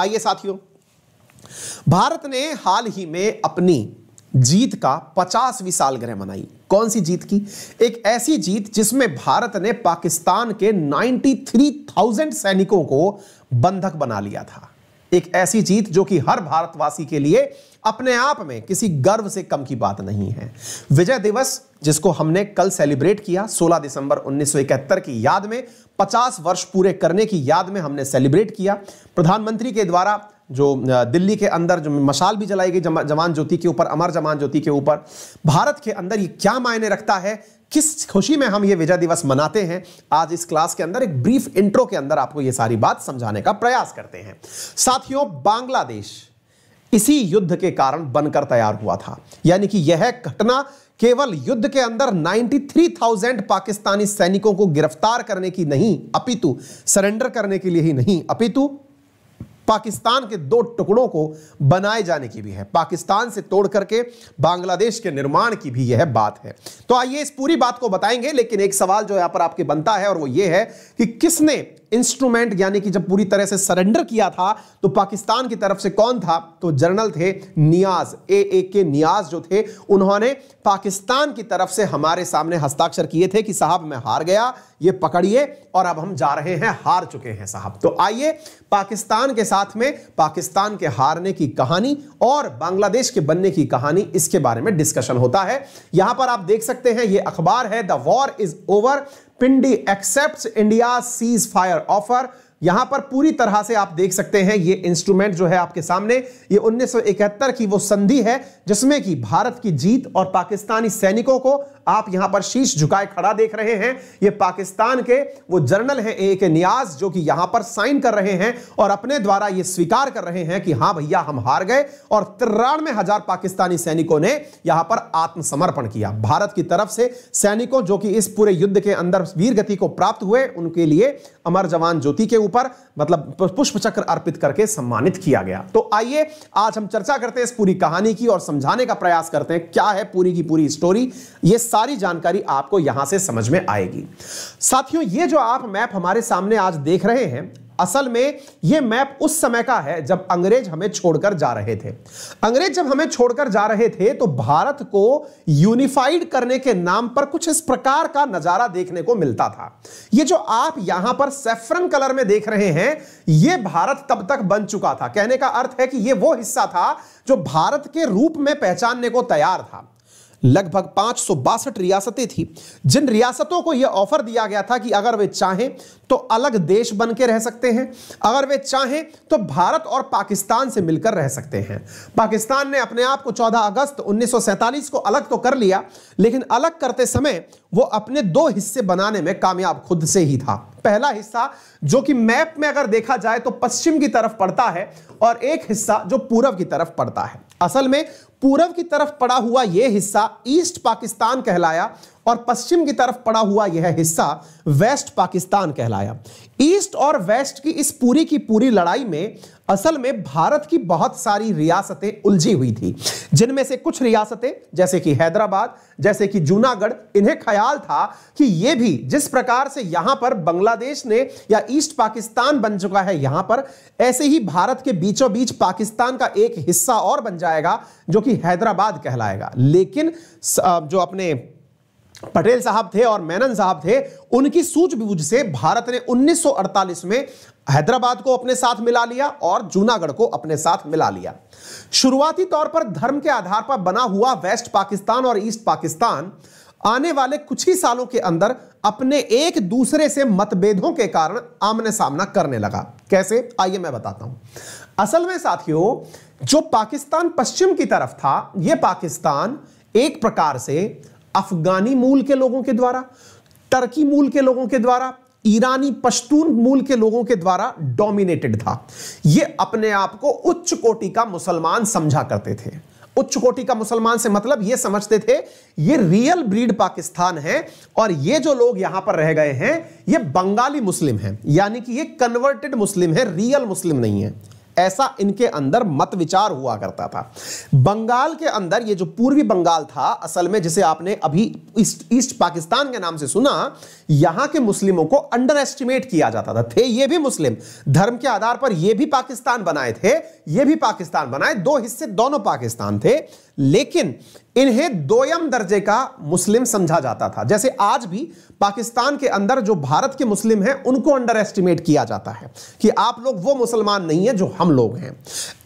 आइए साथियों भारत ने हाल ही में अपनी जीत का पचासवीं ग्रह मनाई कौन सी जीत की एक ऐसी जीत जिसमें भारत ने पाकिस्तान के 93,000 सैनिकों को बंधक बना लिया था एक ऐसी जीत जो कि हर भारतवासी के लिए अपने आप में किसी गर्व से कम की बात नहीं है विजय दिवस जिसको हमने कल सेलिब्रेट किया 16 दिसंबर 1971 की याद में 50 वर्ष पूरे करने की याद में हमने सेलिब्रेट किया प्रधानमंत्री के द्वारा जो दिल्ली के अंदर जो मशाल भी जलाई गई जवान ज्योति के ऊपर अमर जवान ज्योति के ऊपर भारत के अंदर ये क्या मायने रखता है किस खुशी में हम ये विजय दिवस मनाते हैं आज इस क्लास के अंदर एक ब्रीफ इंट्रो के अंदर आपको ये सारी बात समझाने का प्रयास करते हैं साथियों बांग्लादेश इसी युद्ध के कारण बनकर तैयार हुआ था यानी कि यह घटना केवल युद्ध के अंदर 93,000 पाकिस्तानी सैनिकों को गिरफ्तार करने की नहीं अपितु सरेंडर करने के लिए ही नहीं अपितु पाकिस्तान के दो टुकड़ों को बनाए जाने की भी है पाकिस्तान से तोड़ करके बांग्लादेश के निर्माण की भी यह बात है तो आइए इस पूरी बात को बताएंगे लेकिन एक सवाल जो यहां पर आपके बनता है और वो ये है कि किसने इंस्ट्रूमेंट यानी कि जब पूरी तरह से सरेंडर किया था तो पाकिस्तान की तरफ से कौन था तो जनरल थे नियाज ए ए के नियाज जो थे उन्होंने पाकिस्तान की तरफ से हमारे सामने हस्ताक्षर किए थे कि साहब मैं हार गया ये पकड़िए और अब हम जा रहे हैं हार चुके हैं साहब तो आइए पाकिस्तान के साथ में पाकिस्तान के हारने की कहानी और बांग्लादेश के बनने की कहानी इसके बारे में डिस्कशन होता है यहां पर आप देख सकते हैं ये अखबार है the war is over Pindi except India cease fire offer यहां पर पूरी तरह से आप देख सकते हैं ये इंस्ट्रूमेंट जो है आपके सामने ये 1971 की वो संधि है जिसमें कि भारत की जीत और पाकिस्तानी सैनिकों को आप यहां पर शीश झुकाए खड़ा देख रहे हैं ये पाकिस्तान के वो जर्नल हैं एक नियाज जो कि यहां पर साइन कर रहे हैं और अपने द्वारा ये स्वीकार कर रहे हैं कि हां भैया हम हार गए और तिरानवे हजार पाकिस्तानी सैनिकों ने यहां पर आत्मसमर्पण किया भारत की तरफ से सैनिकों जो कि इस पूरे युद्ध के अंदर वीर गति को प्राप्त हुए उनके लिए अमर जवान ज्योति के ऊपर मतलब पुष्प चक्र अर्पित करके सम्मानित किया गया तो आइए आज हम चर्चा करते हैं इस पूरी कहानी की और समझाने का प्रयास करते हैं क्या है पूरी की पूरी स्टोरी यह सारी जानकारी आपको यहां से समझ में आएगी साथियों ये जो आप मैप हमारे सामने आज देख रहे हैं असल में ये मैप उस समय का है जब अंग्रेज हमें छोड़कर जा रहे थे अंग्रेज जब हमें छोड़कर जा रहे थे तो भारत को यूनिफाइड करने के नाम पर कुछ इस प्रकार का नजारा देखने को मिलता था ये जो आप यहां पर सेफ्रन कलर में देख रहे हैं ये भारत तब तक बन चुका था कहने का अर्थ है कि ये वो हिस्सा था जो भारत के रूप में पहचानने को तैयार था लगभग बासठ रियासतें थी जिन रियासतों को यह ऑफर दिया गया था कि अगर वे चाहें तो अलग देश बन के रह सकते हैं अगर वे चाहें तो भारत और पाकिस्तान से मिलकर रह सकते हैं पाकिस्तान ने अपने आप को 14 अगस्त 1947 को अलग तो कर लिया लेकिन अलग करते समय वो अपने दो हिस्से बनाने में कामयाब खुद से ही था पहला हिस्सा जो कि मैप में अगर देखा जाए तो पश्चिम की तरफ पड़ता है और एक हिस्सा जो पूर्व की तरफ पड़ता है असल में पूर्व की तरफ पड़ा हुआ यह हिस्सा ईस्ट पाकिस्तान कहलाया और पश्चिम की तरफ पड़ा हुआ यह हिस्सा वेस्ट पाकिस्तान कहलाया ईस्ट और वेस्ट की इस पूरी की पूरी लड़ाई में असल में भारत की बहुत सारी रियासतें उलझी हुई थी जिनमें से कुछ रियासतें जैसे कि हैदराबाद जैसे कि जूनागढ़ इन्हें ख्याल था कि ये भी जिस प्रकार से यहां पर बांग्लादेश ने या ईस्ट पाकिस्तान बन चुका है यहां पर ऐसे ही भारत के बीचों बीच पाकिस्तान का एक हिस्सा और बन जाएगा जो कि हैदराबाद कहलाएगा लेकिन जो अपने पटेल साहब थे और मैनन साहब थे उनकी सूझबूझ से भारत ने 1948 में हैदराबाद को अपने साथ मिला लिया और जूनागढ़ को अपने साथ मिला लिया शुरुआती तौर पर धर्म के आधार पर बना हुआ वेस्ट पाकिस्तान और ईस्ट पाकिस्तान आने वाले कुछ ही सालों के अंदर अपने एक दूसरे से मतभेदों के कारण आमने सामना करने लगा कैसे आइए मैं बताता हूं असल में साथियों जो पाकिस्तान पश्चिम की तरफ था यह पाकिस्तान एक प्रकार से अफगानी मूल के लोगों के द्वारा टर्की मूल के लोगों के द्वारा ईरानी पश्तून मूल के लोगों के द्वारा डोमिनेटेड था यह अपने आप को उच्च कोटि का मुसलमान समझा करते थे उच्च कोटि का मुसलमान से मतलब ये समझते थे ये रियल ब्रीड पाकिस्तान है और ये जो लोग यहां पर रह गए हैं ये बंगाली मुस्लिम हैं यानी कि ये कन्वर्टेड मुस्लिम है रियल मुस्लिम नहीं है ऐसा इनके अंदर मत विचार हुआ करता था बंगाल के अंदर ये जो पूर्वी बंगाल था असल में जिसे आपने अभी ईस्ट ईस्ट पाकिस्तान के नाम से सुना यहां के मुस्लिमों को अंडर एस्टिमेट किया जाता था थे ये भी मुस्लिम धर्म के आधार पर ये भी पाकिस्तान बनाए थे ये भी पाकिस्तान बनाए दो हिस्से दोनों पाकिस्तान थे लेकिन इन्हें दोयम दर्जे का मुस्लिम समझा जाता था जैसे आज भी पाकिस्तान के अंदर जो भारत के मुस्लिम हैं उनको अंडर एस्टिमेट किया जाता है कि आप लोग वो मुसलमान नहीं है जो हम लोग हैं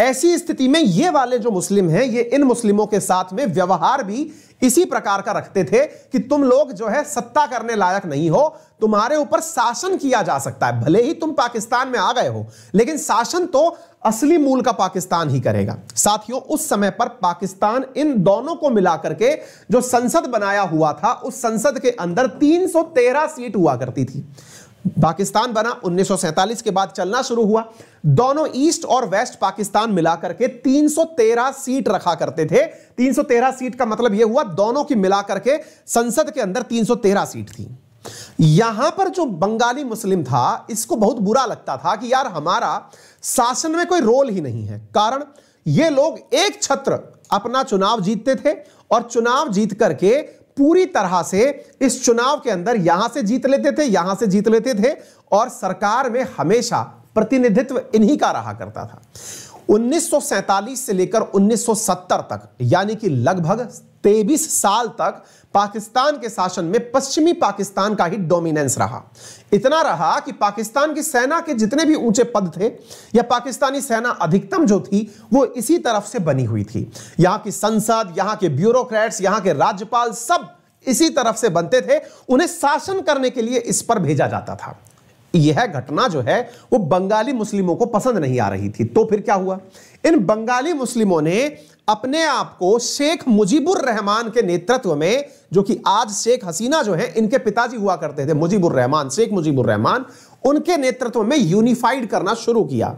ऐसी स्थिति में ये वाले जो मुस्लिम हैं ये इन मुस्लिमों के साथ में व्यवहार भी इसी प्रकार का रखते थे कि तुम लोग जो है सत्ता करने लायक नहीं हो तुम्हारे ऊपर शासन किया जा सकता है भले ही तुम पाकिस्तान में आ गए हो लेकिन शासन तो असली मूल का पाकिस्तान ही करेगा साथियों उस समय पर पाकिस्तान इन दोनों को मिलाकर के जो संसद बनाया हुआ था उस संसद के अंदर 313 सीट हुआ करती थी पाकिस्तान बना 1947 के बाद चलना शुरू हुआ दोनों ईस्ट और वेस्ट पाकिस्तान मिलाकर के 313 सीट रखा करते थे 313 सीट का मतलब यह हुआ दोनों की मिलाकर के संसद के अंदर 313 सीट थी यहां पर जो बंगाली मुस्लिम था इसको बहुत बुरा लगता था कि यार हमारा शासन में कोई रोल ही नहीं है कारण ये लोग एक छत्र अपना चुनाव जीतते थे और चुनाव जीत करके पूरी तरह से इस चुनाव के अंदर यहां से जीत लेते थे यहां से जीत लेते थे और सरकार में हमेशा प्रतिनिधित्व इन्हीं का रहा करता था 1947 से लेकर 1970 तक यानी कि लगभग तेईस साल तक पाकिस्तान के शासन में पश्चिमी पाकिस्तान का ही डोमिनेंस रहा इतना रहा कि पाकिस्तान की सेना के जितने भी ऊंचे पद थे या पाकिस्तानी सेना अधिकतम जो थी वो इसी तरफ से बनी हुई थी यहां की संसद यहां के ब्यूरोक्रेट्स यहां के राज्यपाल सब इसी तरफ से बनते थे उन्हें शासन करने के लिए इस पर भेजा जाता था यह घटना जो है वो बंगाली मुस्लिमों को पसंद नहीं आ रही थी तो फिर क्या हुआ इन बंगाली मुस्लिमों ने अपने आप को शेख मुजीबुर रहमान के नेतृत्व में जो कि आज शेख हसीना जो है इनके पिताजी हुआ करते थे मुजीबुर रहमान शेख मुजीबुर रहमान उनके नेतृत्व में यूनिफाइड करना शुरू किया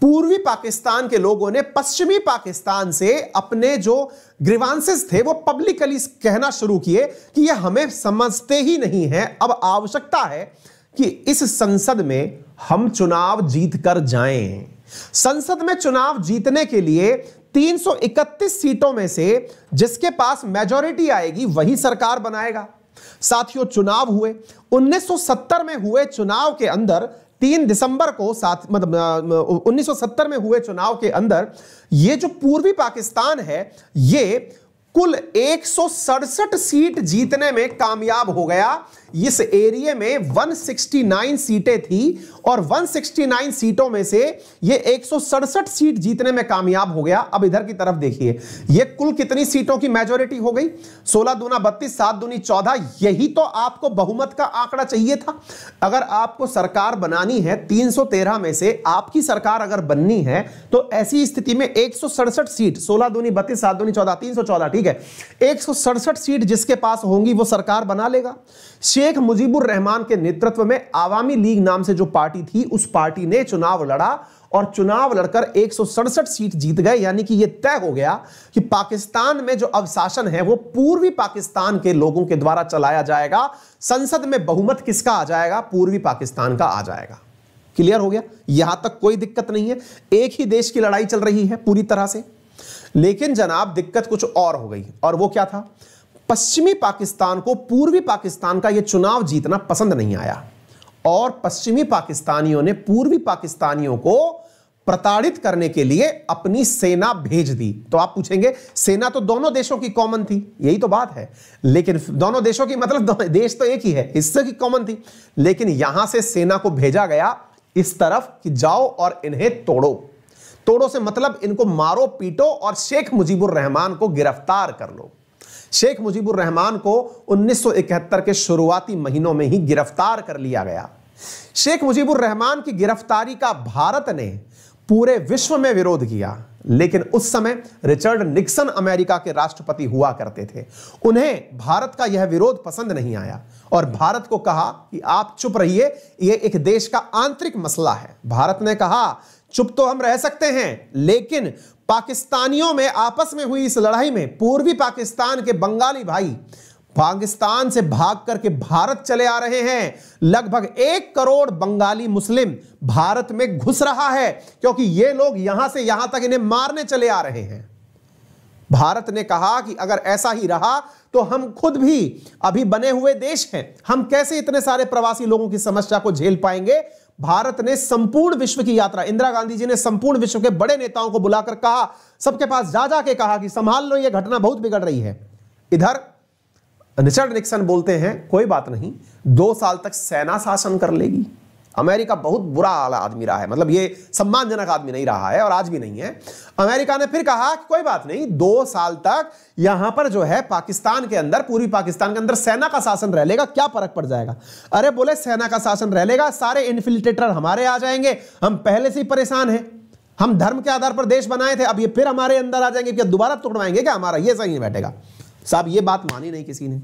पूर्वी पाकिस्तान के लोगों ने पश्चिमी पाकिस्तान से अपने जो ग्रीवांसेस थे वो पब्लिकली कहना शुरू किए कि ये हमें समझते ही नहीं है अब आवश्यकता है कि इस संसद में हम चुनाव जीत कर जाए संसद में चुनाव जीतने के लिए 331 सीटों में से जिसके पास मेजोरिटी आएगी वही सरकार बनाएगा साथियों चुनाव हुए 1970 में हुए चुनाव के अंदर तीन दिसंबर को साथ मतलब 1970 में हुए चुनाव के अंदर यह जो पूर्वी पाकिस्तान है यह कुल एक सीट जीतने में कामयाब हो गया इस एरिया में 169 सीटें थी और 169 सीटों में से ये एक सीट जीतने में कामयाब हो गया अब इधर की तरफ देखिए ये कुल कितनी सीटों की मेजोरिटी हो गई 16 दुना बत्तीस सात दुनी चौदह यही तो आपको बहुमत का आंकड़ा चाहिए था अगर आपको सरकार बनानी है 313 में से आपकी सरकार अगर बननी है तो ऐसी स्थिति में एक सीट सोलह दूनी बत्तीस सात दूनी चौदह तीन ठीक है एक सीट जिसके पास होंगी वो सरकार बना लेगा शेख मुजीबुर रहमान के नेतृत्व में आवामी लीग नाम से जो पार्टी थी उस पार्टी ने चुनाव लड़ा और चुनाव लड़कर एक सीट जीत गए यानी कि यह तय हो गया कि पाकिस्तान में जो अब शासन है वो पूर्वी पाकिस्तान के लोगों के द्वारा चलाया जाएगा संसद में बहुमत किसका आ जाएगा पूर्वी पाकिस्तान का आ जाएगा क्लियर हो गया यहां तक कोई दिक्कत नहीं है एक ही देश की लड़ाई चल रही है पूरी तरह से लेकिन जनाब दिक्कत कुछ और हो गई और वो क्या था पश्चिमी पाकिस्तान को पूर्वी पाकिस्तान का यह चुनाव जीतना पसंद नहीं आया और पश्चिमी पाकिस्तानियों ने पूर्वी पाकिस्तानियों को प्रताड़ित करने के लिए अपनी सेना भेज दी तो आप पूछेंगे सेना तो दोनों देशों की कॉमन थी यही तो बात है लेकिन दोनों देशों की मतलब देश तो एक ही है इससे की कॉमन थी लेकिन यहां से सेना को भेजा गया इस तरफ कि जाओ और इन्हें तोड़ो तोड़ो से मतलब इनको मारो पीटो और शेख मुजीबुर रहमान को गिरफ्तार कर लो शेख मुजीबुर रहमान को 1971 के शुरुआती महीनों में ही गिरफ्तार कर लिया गया शेख मुजीबुर रहमान की गिरफ्तारी का भारत ने पूरे विश्व में विरोध किया लेकिन उस समय रिचर्ड निक्सन अमेरिका के राष्ट्रपति हुआ करते थे उन्हें भारत का यह विरोध पसंद नहीं आया और भारत को कहा कि आप चुप रहिए यह एक देश का आंतरिक मसला है भारत ने कहा चुप तो हम रह सकते हैं लेकिन पाकिस्तानियों में आपस में हुई इस लड़ाई में पूर्वी पाकिस्तान के बंगाली भाई पाकिस्तान से भाग करके भारत चले आ रहे हैं लगभग एक करोड़ बंगाली मुस्लिम भारत में घुस रहा है क्योंकि ये लोग यहां से यहां तक इन्हें मारने चले आ रहे हैं भारत ने कहा कि अगर ऐसा ही रहा तो हम खुद भी अभी बने हुए देश हैं हम कैसे इतने सारे प्रवासी लोगों की समस्या को झेल पाएंगे भारत ने संपूर्ण विश्व की यात्रा इंदिरा गांधी जी ने संपूर्ण विश्व के बड़े नेताओं को बुलाकर कहा सबके पास जा जा के कहा कि संभाल लो यह घटना बहुत बिगड़ रही है इधर रिचर्ड निक्सन बोलते हैं कोई बात नहीं दो साल तक सेना शासन कर लेगी अमेरिका बहुत बुरा आदमी रहा है मतलब ये सम्मानजनक आदमी नहीं रहा है और आज भी नहीं है अमेरिका ने फिर कहा कि कोई बात नहीं दो साल तक यहां पर जो है पाकिस्तान के अंदर पूरी पाकिस्तान के अंदर सेना का शासन रह लेगा क्या फर्क पड़ जाएगा अरे बोले सेना का शासन रह लेगा सारे इन्फिल्ट्रेटर हमारे आ जाएंगे हम पहले से ही परेशान हैं हम धर्म के आधार पर देश बनाए थे अब ये फिर हमारे अंदर आ जाएंगे क्या दोबारा तोड़वाएंगे क्या हमारा ये सही नहीं बैठेगा साहब ये बात मानी नहीं किसी ने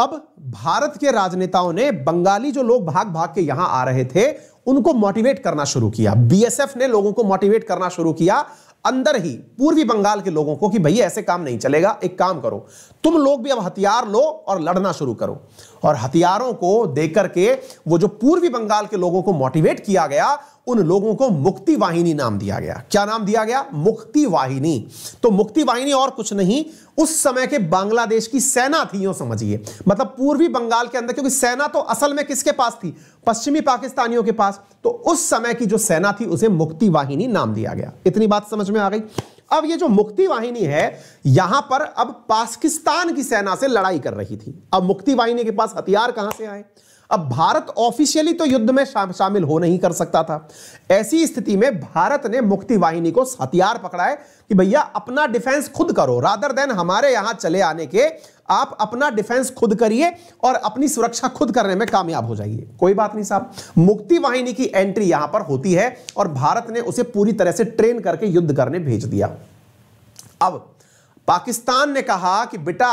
तब भारत के राजनेताओं ने बंगाली जो लोग भाग भाग के यहां आ रहे थे उनको मोटिवेट करना शुरू किया बीएसएफ ने लोगों को मोटिवेट करना शुरू किया अंदर ही पूर्वी बंगाल के लोगों को कि भैया ऐसे काम नहीं चलेगा एक काम करो तुम लोग भी अब हथियार लो और लड़ना शुरू करो और हथियारों को देकर के वो जो पूर्वी बंगाल के लोगों को मोटिवेट किया गया उन लोगों को मुक्ति वाहिनी नाम दिया गया क्या नाम दिया गया मुक्ति वाहिनी तो मुक्ति वाहिनी और कुछ नहीं उस समय के बांग्लादेश की सेना थी यो समझिए मतलब पूर्वी बंगाल के अंदर क्योंकि सेना तो असल में किसके पास थी पश्चिमी पाकिस्तानियों के पास तो उस समय की जो सेना थी उसे मुक्ति वाहिनी नाम दिया गया इतनी बात समझ में आ गई अब ये जो मुक्ति वाहिनी है यहां पर अब पाकिस्तान की सेना से लड़ाई कर रही थी अब मुक्ति वाहिनी के पास हथियार कहां से आए अब भारत ऑफिशियली तो युद्ध में शामिल हो नहीं कर सकता था ऐसी स्थिति में भारत ने मुक्ति वाहिनी को हथियार पकड़ा है कि भैया अपना डिफेंस खुद करो रादर देन हमारे यहां चले आने के आप अपना डिफेंस खुद करिए और अपनी सुरक्षा खुद करने में कामयाब हो जाइए कोई बात नहीं साहब मुक्ति वाहिनी की एंट्री यहां पर होती है और भारत ने उसे पूरी तरह से ट्रेन करके युद्ध करने भेज दिया अब पाकिस्तान ने कहा कि बेटा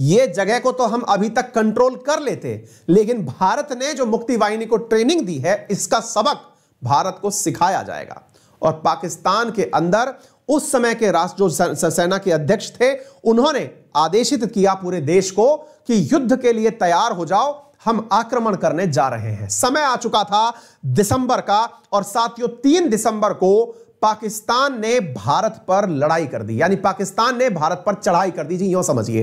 ये जगह को तो हम अभी तक कंट्रोल कर लेते लेकिन भारत ने जो मुक्ति वाहिनी को ट्रेनिंग दी है इसका सबक भारत को सिखाया जाएगा और पाकिस्तान के अंदर उस समय के राष्ट्र जो सेना के अध्यक्ष थे उन्होंने आदेशित किया पूरे देश को कि युद्ध के लिए तैयार हो जाओ हम आक्रमण करने जा रहे हैं समय आ चुका था दिसंबर का और साथियों तीन दिसंबर को पाकिस्तान ने भारत पर लड़ाई कर दी यानी पाकिस्तान ने भारत पर चढ़ाई कर दी जी यूं समझिए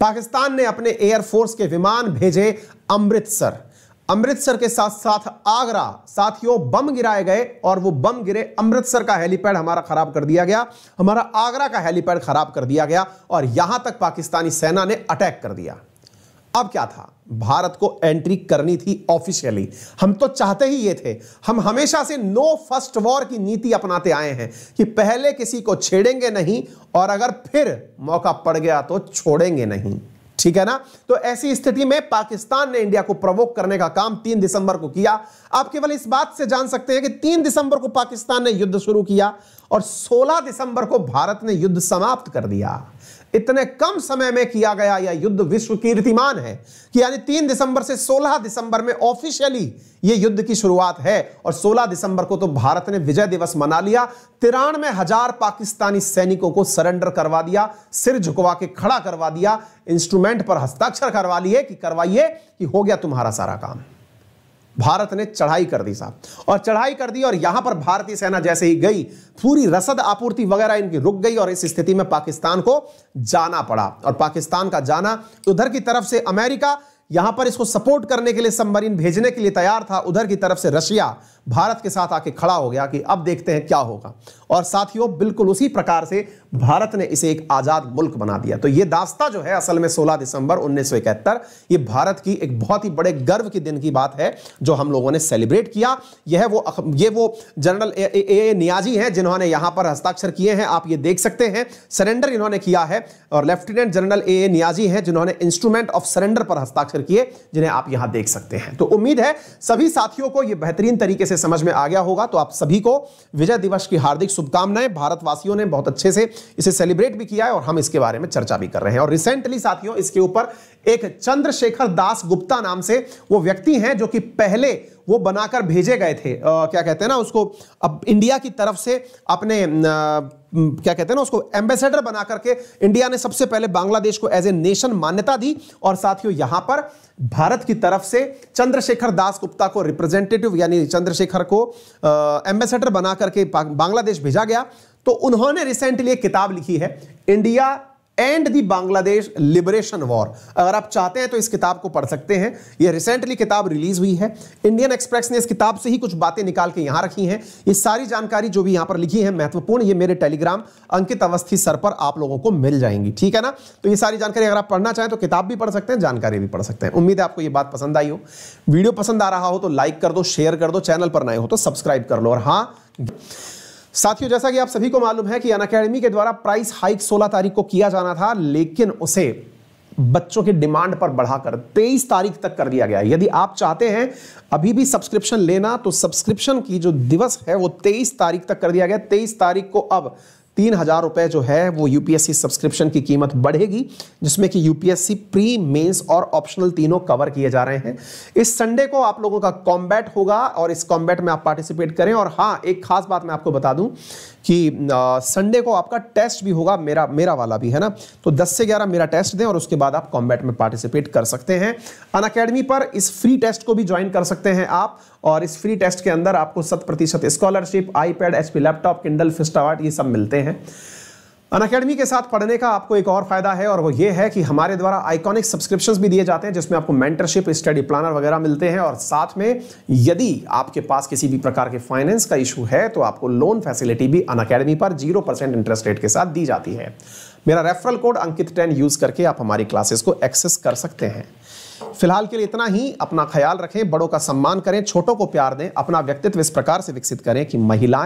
पाकिस्तान ने अपने एयरफोर्स के विमान भेजे अमृतसर अमृतसर के साथ साथ आगरा साथियों बम गिराए गए और वो बम गिरे अमृतसर का हेलीपैड हमारा खराब कर दिया गया हमारा आगरा का हेलीपैड खराब कर दिया गया और यहां तक पाकिस्तानी सेना ने अटैक कर दिया अब क्या था भारत को एंट्री करनी थी ऑफिशियली हम तो चाहते ही ये थे हम हमेशा से नो फर्स्ट वॉर की नीति अपनाते आए हैं कि पहले किसी को छेड़ेंगे नहीं और अगर फिर मौका पड़ गया तो छोड़ेंगे नहीं ठीक है ना तो ऐसी स्थिति में पाकिस्तान ने इंडिया को प्रवोक करने का काम तीन दिसंबर को किया आप केवल इस बात से जान सकते हैं कि तीन दिसंबर को पाकिस्तान ने युद्ध शुरू किया और सोलह दिसंबर को भारत ने युद्ध समाप्त कर दिया इतने कम समय में किया गया यह युद्ध विश्व कीर्तिमान है कि यानी तीन दिसंबर से सोलह दिसंबर में ऑफिशियली ये युद्ध की शुरुआत है और 16 दिसंबर को तो भारत ने विजय दिवस मना लिया तिरानवे हजार पाकिस्तानी सैनिकों को सरेंडर करवा दिया सिर झुकवा के खड़ा करवा दिया इंस्ट्रूमेंट पर हस्ताक्षर करवा लिए कि करवाइए कि हो गया तुम्हारा सारा काम भारत ने चढ़ाई कर दी साहब और चढ़ाई कर दी और यहां पर भारतीय सेना जैसे ही गई पूरी रसद आपूर्ति वगैरह इनकी रुक गई और इस स्थिति में पाकिस्तान को जाना पड़ा और पाकिस्तान का जाना उधर की तरफ से अमेरिका यहां पर इसको सपोर्ट करने के लिए सबमरीन भेजने के लिए तैयार था उधर की तरफ से रशिया भारत के साथ आके खड़ा हो गया कि अब देखते हैं क्या होगा और साथियों बिल्कुल उसी प्रकार से भारत ने इसे एक आज़ाद मुल्क बना दिया तो ये दास्ता जो है असल में 16 दिसंबर उन्नीस ये भारत की एक बहुत ही बड़े गर्व के दिन की बात है जो हम लोगों ने सेलिब्रेट किया यह वो ये वो general A, A, A, A Niazi हैं जिन्होंने यहां पर हस्ताक्षर किए हैं आप ये देख सकते हैं सरेंडर इन्होंने किया है और lieutenant general A A Niazi हैं जिन्होंने इंस्ट्रूमेंट ऑफ सरेंडर पर हस्ताक्षर किए जिन्हें आप यहां देख सकते हैं तो उम्मीद है सभी साथियों को यह बेहतरीन तरीके से से समझ में आ गया होगा तो आप सभी को विजय दिवस की हार्दिक शुभकामनाएं भारतवासियों ने बहुत अच्छे से इसे सेलिब्रेट भी किया है और हम इसके बारे में चर्चा भी कर रहे हैं और रिसेंटली साथियों इसके ऊपर एक चंद्रशेखर दास गुप्ता नाम से वो व्यक्ति हैं जो कि पहले वो बनाकर भेजे गए थे आ, क्या कहते हैं ना उसको अब इंडिया की तरफ से अपने आ, क्या कहते हैं ना उसको एम्बेसडर बना करके इंडिया ने सबसे पहले बांग्लादेश को एज ए नेशन मान्यता दी और साथियों यहां पर भारत की तरफ से चंद्रशेखर दास गुप्ता को रिप्रेजेंटेटिव यानी चंद्रशेखर को एम्बेसडर बना करके बांग्लादेश भेजा गया तो उन्होंने रिसेंटली एक किताब लिखी है India and the Bangladesh liberation war अगर आप चाहते हैं तो इस किताब को पढ़ सकते हैं यह रिसेंटली किताब रिलीज हुई है इंडियन एक्सप्रेस ने इस किताब से ही कुछ बातें निकाल के यहां रखी हैं ये सारी जानकारी जो भी यहां पर लिखी है महत्वपूर्ण ये मेरे टेलीग्राम अंकित अवस्थी सर पर आप लोगों को मिल जाएंगी ठीक है ना तो ये सारी जानकारी अगर आप पढ़ना चाहें तो किताब भी पढ़ सकते हैं जानकारी भी पढ़ सकते हैं उम्मीद है आपको ये बात पसंद आई हो वीडियो पसंद आ रहा हो तो लाइक कर दो शेयर कर दो चैनल पर नए हो तो सब्सक्राइब कर लो और हाँ साथियों जैसा कि आप सभी को मालूम है कि अन अकेडमी के द्वारा प्राइस हाइक 16 तारीख को किया जाना था लेकिन उसे बच्चों की डिमांड पर बढ़ाकर 23 तारीख तक कर दिया गया यदि आप चाहते हैं अभी भी सब्सक्रिप्शन लेना तो सब्सक्रिप्शन की जो दिवस है वो 23 तारीख तक कर दिया गया 23 तारीख को अब तीन हज़ार रुपए जो है वो यूपीएससी सब्सक्रिप्शन की कीमत बढ़ेगी जिसमें कि यूपीएससी प्री मेंस और ऑप्शनल तीनों कवर किए जा रहे हैं इस संडे को आप लोगों का कॉम्बैट होगा और इस कॉम्बैट में आप पार्टिसिपेट करें और हाँ एक खास बात मैं आपको बता दूं कि संडे को आपका टेस्ट भी होगा मेरा मेरा वाला भी है ना तो 10 से 11 मेरा टेस्ट दें और उसके बाद आप कॉम्बैट में पार्टिसिपेट कर सकते हैं अन अकेडमी पर इस फ्री टेस्ट को भी ज्वाइन कर सकते हैं आप और इस फ्री टेस्ट के अंदर आपको शत प्रतिशत स्कॉलरशिप आईपैड पी लैपटॉप किंडल फिस्टावाट ये सब मिलते हैं अन अकेडमी के साथ पढ़ने का आपको एक और फायदा है और वो ये है कि हमारे द्वारा आइकॉनिक सब्सक्रिप्शन भी दिए जाते हैं जिसमें आपको मेंटरशिप स्टडी प्लानर वगैरह मिलते हैं और साथ में यदि आपके पास किसी भी प्रकार के फाइनेंस का इशू है तो आपको लोन फैसिलिटी भी अन अकेडमी पर जीरो परसेंट इंटरेस्ट रेट के साथ दी जाती है मेरा referral code Ankit ten use करके आप हमारी क्लासेस को एक्सेस कर सकते हैं फिलहाल के लिए इतना ही अपना ख्याल रखें बड़ों का सम्मान करें छोटों को प्यार दें अपना व्यक्तित्व इस प्रकार से विकसित करें कि महिलाएं